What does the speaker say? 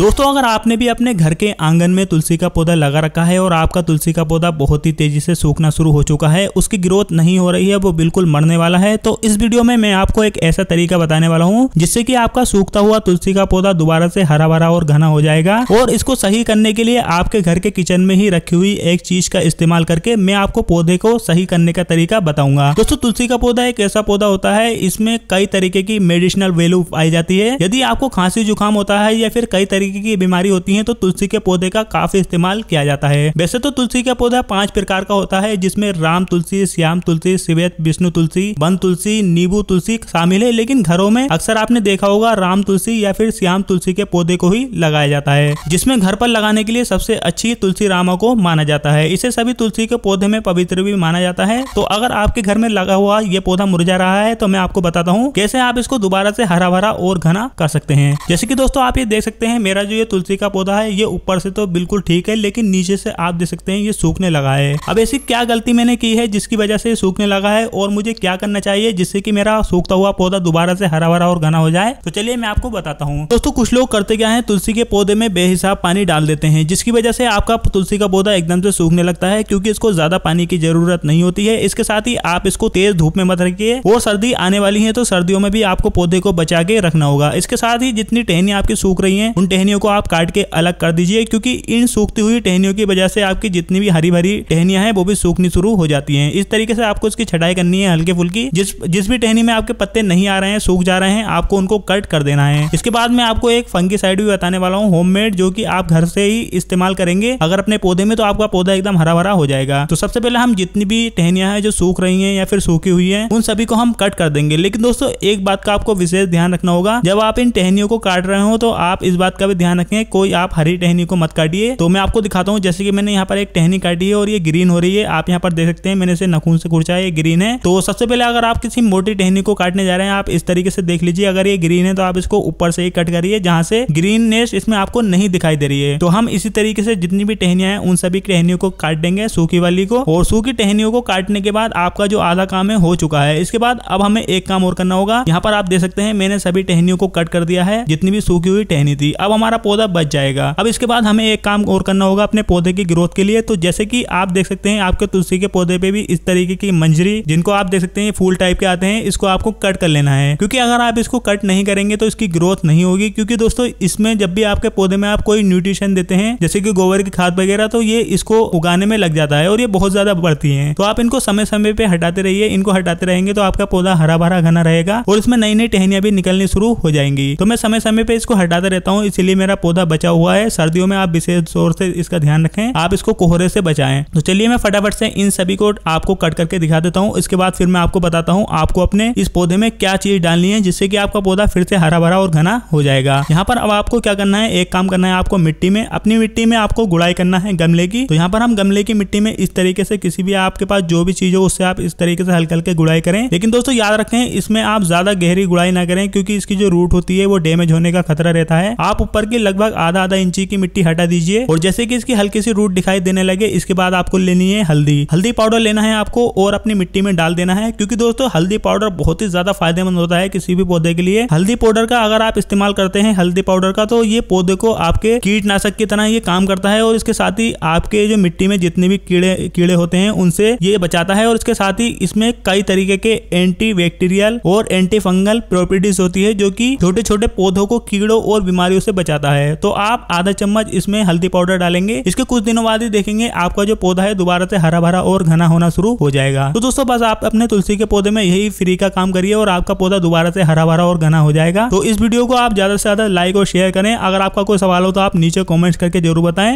दोस्तों अगर आपने भी अपने घर के आंगन में तुलसी का पौधा लगा रखा है और आपका तुलसी का पौधा बहुत ही तेजी से सूखना शुरू हो चुका है उसकी ग्रोथ नहीं हो रही है वो बिल्कुल मरने वाला है तो इस वीडियो में मैं आपको एक ऐसा तरीका बताने वाला हूँ जिससे कि आपका सूखता हुआ तुलसी का पौधा दोबारा से हरा भरा और घना हो जाएगा और इसको सही करने के लिए आपके घर के किचन में ही रखी हुई एक चीज का इस्तेमाल करके मैं आपको पौधे को सही करने का तरीका बताऊंगा दोस्तों तुलसी का पौधा एक ऐसा पौधा होता है इसमें कई तरीके की मेडिसिनल वैल्यू पाई जाती है यदि आपको खांसी जुकाम होता है या फिर कई तरीके तरीके की बीमारी होती है तो तुलसी के पौधे का काफी इस्तेमाल किया जाता है वैसे तो तुलसी का पौधा पांच प्रकार का होता है जिसमे राम तुलसी श्याम तुलसी शिवेत विष्णु तुलसी वन तुलसी नींबू तुलसी शामिल है लेकिन घरों में अक्सर आपने देखा होगा राम तुलसी या फिर श्याम तुलसी के पौधे को ही लगाया जाता है जिसमें घर पर लगाने के लिए सबसे अच्छी तुलसी रामा को माना जाता है इसे सभी तुलसी के पौधे में पवित्र भी माना जाता है तो अगर आपके घर में लगा हुआ ये पौधा मुरझा रहा है तो मैं आपको बताता हूँ कैसे आप इसको दोबारा से हरा भरा और घना कर सकते हैं जैसे की दोस्तों आप ये देख सकते हैं मेरा मेरा जो ये तुलसी का पौधा है ये ऊपर से तो बिल्कुल ठीक है लेकिन नीचे से आप देख सकते हैं ये सूखने लगा है अब ऐसी क्या गलती मैंने की है जिसकी वजह से सूखने लगा है और मुझे क्या करना चाहिए जिससे कि मेरा सूखता हुआ पौधा दोबारा से हरा भरा और घना हो जाए तो चलिए मैं आपको बताता हूँ दोस्तों कुछ लोग करते क्या है तुलसी के पौधे में बेहिसाब पानी डाल देते हैं जिसकी वजह से आपका तुलसी का पौधा एकदम से सूखने लगता है क्योंकि इसको ज्यादा पानी की जरूरत नहीं होती है इसके साथ ही आप इसको तेज धूप में मत रखिए और सर्दी आने वाली है तो सर्दियों में भी आपको पौधे को बचा के रखना होगा इसके साथ ही जितनी टहनी आपकी सूख रही है उन टहनी टहनियों को आप काट के अलग कर दीजिए क्योंकि इन सूखती हुई टहनियों की वजह से आपकी जितनी भी हरी भरी टहनियां हैं वो भी सूखनी शुरू हो जाती हैं इस तरीके से आपको इसकी छटाई करनी है हल्की फुल्की जिस जिस भी टहनी में आपके पत्ते नहीं आ रहे हैं सूख जा रहे हैं आपको उनको कट कर देना है इसके बाद में आपको एक फंगी साइड भी बताने वाला हूँ होम जो की आप घर से ही इस्तेमाल करेंगे अगर अपने पौधे में तो आपका पौधा एकदम हरा भरा हो जाएगा तो सबसे पहले हम जितनी भी टहनियां हैं जो सूख रही है या फिर सूखी हुई है उन सभी को हम कट कर देंगे लेकिन दोस्तों एक बात का आपको विशेष ध्यान रखना होगा जब आप इन टहनियों को काट रहे हो तो आप इस बात का भी ध्यान रखें कोई आप हरी टहनी को मत काटिए तो मैं आपको दिखाता हूँ जैसे कि मैंने यहाँ पर एक टहनी काटी है और ये ग्रीन हो रही है आप यहाँ पर देख सकते हैं मैंने इसे नखून से खुर्चा है ये ग्रीन है तो सबसे पहले अगर आप किसी मोटी टहनी को काटने जा रहे हैं आप इस तरीके से देख लीजिए अगर ये ग्रीन है तो आप इसको ऊपर से ही कट करिए जहाँ से ग्रीननेस इसमें आपको नहीं दिखाई दे रही है तो हम इसी तरीके से जितनी भी टहनिया है उन सभी टहनियों को काट देंगे सूखी वाली को और सूखी टहनियों को काटने के बाद आपका जो आधा काम है हो चुका है इसके बाद अब हमें एक काम और करना होगा यहाँ पर आप देख सकते हैं मैंने सभी टहनियों को कट कर दिया है जितनी भी सूखी हुई टहनी थी अब हम हमारा पौधा बच जाएगा अब इसके बाद हमें एक काम और करना होगा अपने पौधे की ग्रोथ के लिए तो जैसे कि आप देख सकते हैं आपके तुलसी के पौधे पे भी इस तरीके की मंजरी जिनको आप देख सकते हैं फूल टाइप के आते हैं इसको आपको कट कर लेना है क्योंकि अगर आप इसको कट नहीं करेंगे तो इसकी ग्रोथ नहीं होगी क्योंकि दोस्तों इसमें जब भी आपके पौधे में आप कोई न्यूट्रिशन देते हैं जैसे की गोबर की खाद वगैरह तो ये इसको उगाने में लग जाता है और ये बहुत ज्यादा बढ़ती है तो आप इनको समय समय पर हटाते रहिए इनको हटाते रहेंगे तो आपका पौधा हरा भरा घना रहेगा और इसमें नई नई टहनिया भी निकलनी शुरू हो जाएंगी तो मैं समय समय पर इसको हटाते रहता हूँ इसलिए लिए मेरा पौधा बचा हुआ है सर्दियों में आप विशेष तौर से इसका ध्यान रखें आप इसको कोहरे से बचाएं तो चलिए मैं फटाफट से इन सभी को आपको कट करके दिखा देता हूँ इसके बाद फिर मैं आपको बताता हूँ आपको अपने इस पौधे में क्या चीज डालनी है जिससे की आपका पौधा फिर से हरा भरा और घना हो जाएगा यहाँ पर अब आपको क्या करना है एक काम करना है आपको मिट्टी में अपनी मिट्टी में आपको गुड़ाई करना है गमले की तो यहाँ पर हम गमले की मिट्टी में इस तरीके से किसी भी आपके पास जो भी चीज हो उससे आप इस तरीके से हल्के हल्के गुड़ाई करें लेकिन दोस्तों याद रखें इसमें आप ज्यादा गहरी गुड़ाई ना करें क्योंकि इसकी जो रूट होती है वो डैमेज होने का खतरा रहता है आप ऊपर ऊपर की लगभग आधा आधा इंची की मिट्टी हटा दीजिए और जैसे कि इसकी हल्की सी रूट दिखाई देने लगे इसके बाद आपको लेनी है हल्दी हल्दी पाउडर लेना है आपको और अपनी मिट्टी में डाल देना है क्योंकि दोस्तों हल्दी पाउडर बहुत ही ज्यादा फायदेमंद होता है किसी भी पौधे के लिए हल्दी पाउडर का अगर आप इस्तेमाल करते हैं हल्दी पाउडर का तो ये पौधे को आपके कीटनाशक की तरह ये काम करता है और इसके साथ ही आपके जो मिट्टी में जितने भी कीड़े कीड़े होते हैं उनसे ये बचाता है और इसके साथ ही इसमें कई तरीके के एंटी बैक्टीरियल और एंटी फंगल प्रॉपर्टीज होती है जो की छोटे छोटे पौधों को कीड़ों और बीमारियों से बचा चाहता है तो आप आधा चम्मच इसमें हल्दी पाउडर डालेंगे इसके कुछ दिनों बाद ही देखेंगे आपका जो पौधा है दोबारा से हरा भरा और घना होना शुरू हो जाएगा तो दोस्तों बस आप अपने तुलसी के पौधे में यही फ्री का काम करिए और आपका पौधा दोबारा से हरा भरा और घना हो जाएगा तो इस वीडियो को आप ज्यादा से ज्यादा लाइक और शेयर करें अगर आपका कोई सवाल हो तो आप नीचे कॉमेंट्स करके जरूर बताएं